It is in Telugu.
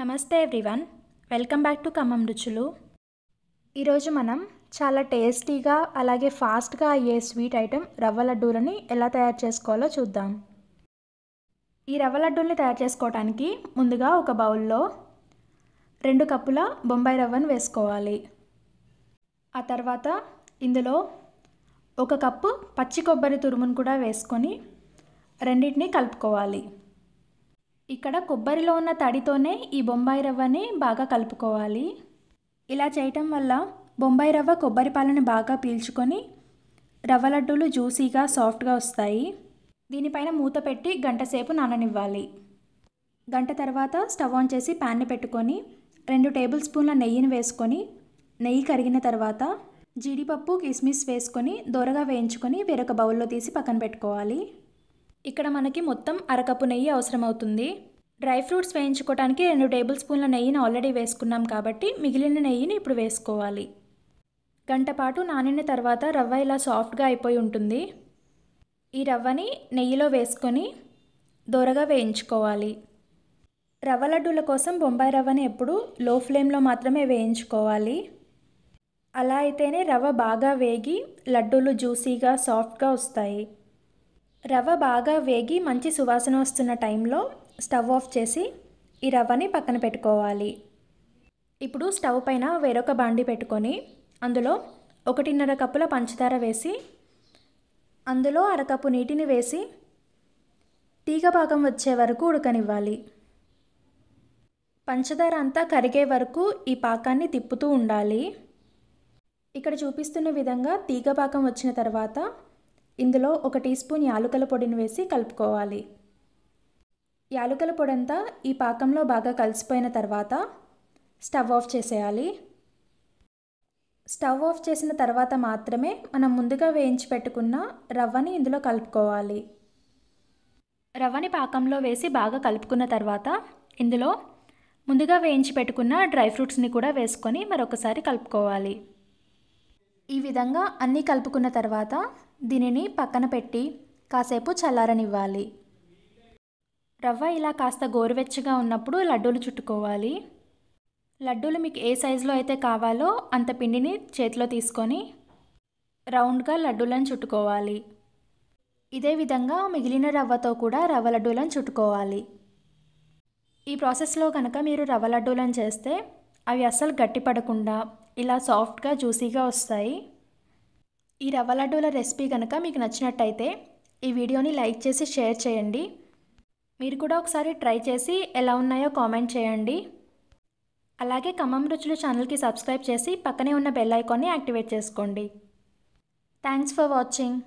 నమస్తే everyone welcome back to Khammam రుచులు ఈరోజు మనం చాలా టేస్టీగా అలాగే ఫాస్ట్గా అయ్యే స్వీట్ ఐటెం రవ్వ లడ్డూలని ఎలా తయారు చేసుకోవాలో చూద్దాం ఈ రవ్వ లడ్డూల్ని తయారు చేసుకోవడానికి ముందుగా ఒక బౌల్లో రెండు కప్పుల బొంబాయి రవ్వను వేసుకోవాలి ఆ తర్వాత ఇందులో ఒక కప్పు పచ్చి కొబ్బరి తురుమును కూడా వేసుకొని రెండింటినీ కలుపుకోవాలి ఇక్కడ కొబ్బరిలో ఉన్న తడితోనే ఈ బొంబాయి రవ్వని బాగా కలుపుకోవాలి ఇలా చేయటం వల్ల బొంబాయి రవ్వ కొబ్బరి పాలను బాగా పీల్చుకొని రవ్వ లడ్డూలు జ్యూసీగా సాఫ్ట్గా వస్తాయి దీనిపైన మూత పెట్టి గంట సేపు నాననివ్వాలి గంట తర్వాత స్టవ్ ఆన్ చేసి ప్యాన్ని పెట్టుకొని రెండు టేబుల్ స్పూన్ల నెయ్యిని వేసుకొని నెయ్యి కరిగిన తర్వాత జీడిపప్పు కిస్మిస్ వేసుకొని దోరగా వేయించుకొని వేరొక బౌల్లో తీసి పక్కన పెట్టుకోవాలి ఇక్కడ మనకి మొత్తం అరకప్పు నెయ్యి అవసరమవుతుంది డ్రై ఫ్రూట్స్ వేయించుకోవడానికి రెండు టేబుల్ స్పూన్ల నెయ్యిని ఆల్రెడీ వేసుకున్నాం కాబట్టి మిగిలిన నెయ్యిని ఇప్పుడు వేసుకోవాలి గంట పాటు నానిన తర్వాత రవ్వ ఇలా సాఫ్ట్గా అయిపోయి ఉంటుంది ఈ రవ్వని నెయ్యిలో వేసుకొని దోరగా వేయించుకోవాలి రవ్వ లడ్డూల కోసం బొంబాయి రవ్వని ఎప్పుడు లో ఫ్లేమ్లో మాత్రమే వేయించుకోవాలి అలా అయితేనే రవ్వ బాగా వేగి లడ్డూలు జ్యూసీగా సాఫ్ట్గా వస్తాయి రవ్వ బాగా వేగి మంచి సువాసన వస్తున్న టైంలో స్టవ్ ఆఫ్ చేసి ఈ రవ్వని పక్కన పెట్టుకోవాలి ఇప్పుడు స్టవ్ పైన వేరొక బాండి పెట్టుకొని అందులో ఒకటిన్నర కప్పుల పంచదార వేసి అందులో అరకప్పు నీటిని వేసి తీగ భాగం వచ్చే వరకు ఉడకనివ్వాలి పంచదార అంతా కరిగే వరకు ఈ పాకాన్ని తిప్పుతూ ఉండాలి ఇక్కడ చూపిస్తున్న విధంగా తీగ పాకం వచ్చిన తర్వాత ఇందులో ఒక టీ స్పూన్ యాలుకల పొడిని వేసి కలుపుకోవాలి యాలుకల పొడి అంతా ఈ పాకంలో బాగా కలిసిపోయిన తర్వాత స్టవ్ ఆఫ్ చేసేయాలి స్టవ్ ఆఫ్ చేసిన తర్వాత మాత్రమే మనం ముందుగా వేయించి పెట్టుకున్న రవ్వని ఇందులో కలుపుకోవాలి రవ్వని పాకంలో వేసి బాగా కలుపుకున్న తర్వాత ఇందులో ముందుగా వేయించి పెట్టుకున్న డ్రై ఫ్రూట్స్ని కూడా వేసుకొని మరొకసారి కలుపుకోవాలి ఈ విధంగా అన్నీ కలుపుకున్న తర్వాత దీనిని పక్కన పెట్టి కాసేపు చల్లారనివ్వాలి రవ్వ ఇలా కాస్త గోరువెచ్చగా ఉన్నప్పుడు లడ్డూలు చుట్టుకోవాలి లడ్డూలు మీకు ఏ సైజులో అయితే కావాలో అంత పిండిని చేతిలో తీసుకొని రౌండ్గా లడ్డూలను చుట్టుకోవాలి ఇదే విధంగా మిగిలిన రవ్వతో కూడా రవ్వ లడ్డూలను చుట్టుకోవాలి ఈ ప్రాసెస్లో కనుక మీరు రవ్వ లడ్డూలను చేస్తే అవి అస్సలు గట్టి పడకుండా ఇలా సాఫ్ట్గా జ్యూసీగా వస్తాయి ఈ రవ్వ లడ్డూల రెసిపీ కనుక మీకు నచ్చినట్టయితే ఈ వీడియోని లైక్ చేసి షేర్ చేయండి మీరు కూడా ఒకసారి ట్రై చేసి ఎలా ఉన్నాయో కామెంట్ చేయండి అలాగే ఖమ్మం రుచులు ఛానల్కి సబ్స్క్రైబ్ చేసి పక్కనే ఉన్న బెల్ ఐకాన్ని యాక్టివేట్ చేసుకోండి థ్యాంక్స్ ఫర్ వాచింగ్